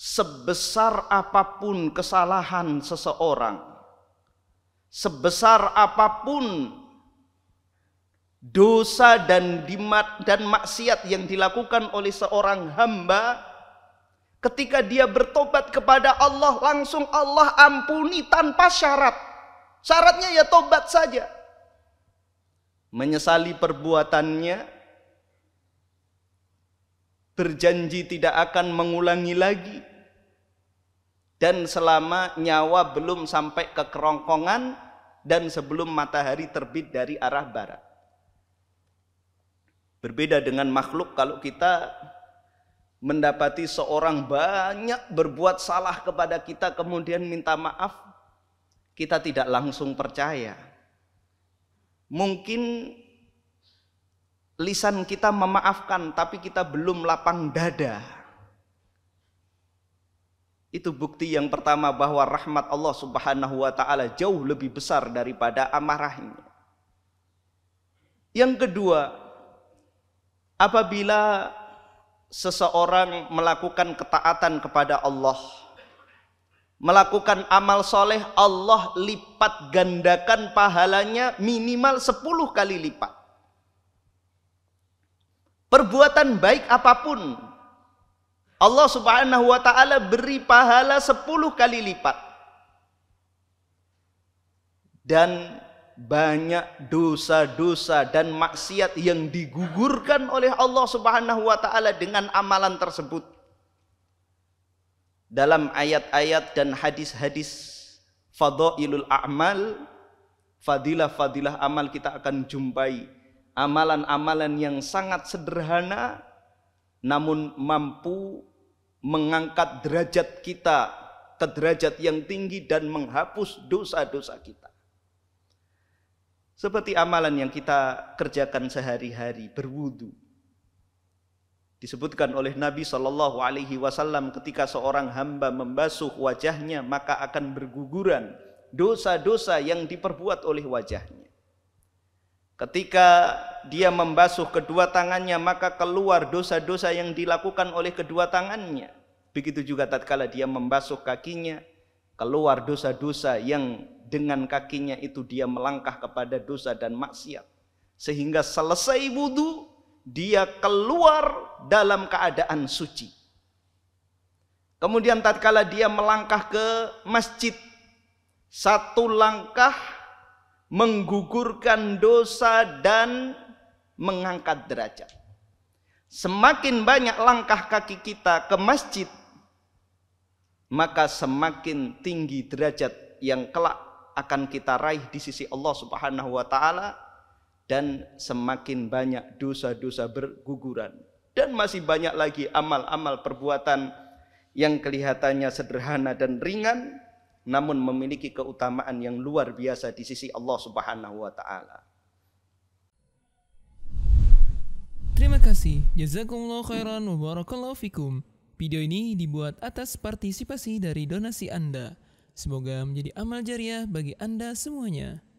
sebesar apapun kesalahan seseorang, sebesar apapun dosa dan dimat dan maksiat yang dilakukan oleh seorang hamba ketika dia bertobat kepada Allah langsung Allah ampuni tanpa syarat syaratnya ya tobat saja menyesali perbuatannya berjanji tidak akan mengulangi lagi dan selama nyawa belum sampai ke kerongkongan dan sebelum matahari terbit dari arah barat. Berbeda dengan makhluk kalau kita mendapati seorang banyak berbuat salah kepada kita kemudian minta maaf, kita tidak langsung percaya. Mungkin lisan kita memaafkan tapi kita belum lapang dada itu bukti yang pertama bahwa rahmat Allah Subhanahu wa taala jauh lebih besar daripada amarahnya. Yang kedua, apabila seseorang melakukan ketaatan kepada Allah, melakukan amal soleh, Allah lipat gandakan pahalanya minimal 10 kali lipat. Perbuatan baik apapun Allah Subhanahu wa taala beri pahala sepuluh kali lipat. Dan banyak dosa-dosa dan maksiat yang digugurkan oleh Allah Subhanahu wa taala dengan amalan tersebut. Dalam ayat-ayat dan hadis-hadis fadailul a'mal, fadilah-fadilah amal kita akan jumpai amalan-amalan yang sangat sederhana namun mampu mengangkat derajat kita ke derajat yang tinggi dan menghapus dosa-dosa kita. Seperti amalan yang kita kerjakan sehari-hari, berwudu. Disebutkan oleh Nabi Shallallahu Alaihi Wasallam ketika seorang hamba membasuh wajahnya maka akan berguguran dosa-dosa yang diperbuat oleh wajahnya. Ketika dia membasuh kedua tangannya maka keluar dosa-dosa yang dilakukan oleh kedua tangannya. Begitu juga tatkala dia membasuh kakinya keluar dosa-dosa yang dengan kakinya itu dia melangkah kepada dosa dan maksiat. Sehingga selesai wudhu dia keluar dalam keadaan suci. Kemudian tatkala dia melangkah ke masjid satu langkah menggugurkan dosa dan mengangkat derajat. Semakin banyak langkah kaki kita ke masjid, maka semakin tinggi derajat yang kelak akan kita raih di sisi Allah Subhanahu wa taala dan semakin banyak dosa-dosa berguguran dan masih banyak lagi amal-amal perbuatan yang kelihatannya sederhana dan ringan namun memiliki keutamaan yang luar biasa di sisi Allah Subhanahu wa taala. Terima kasih. Jazakumullah khairan wa barakallahu fikum. Video ini dibuat atas partisipasi dari donasi Anda. Semoga menjadi amal jariah bagi Anda semuanya.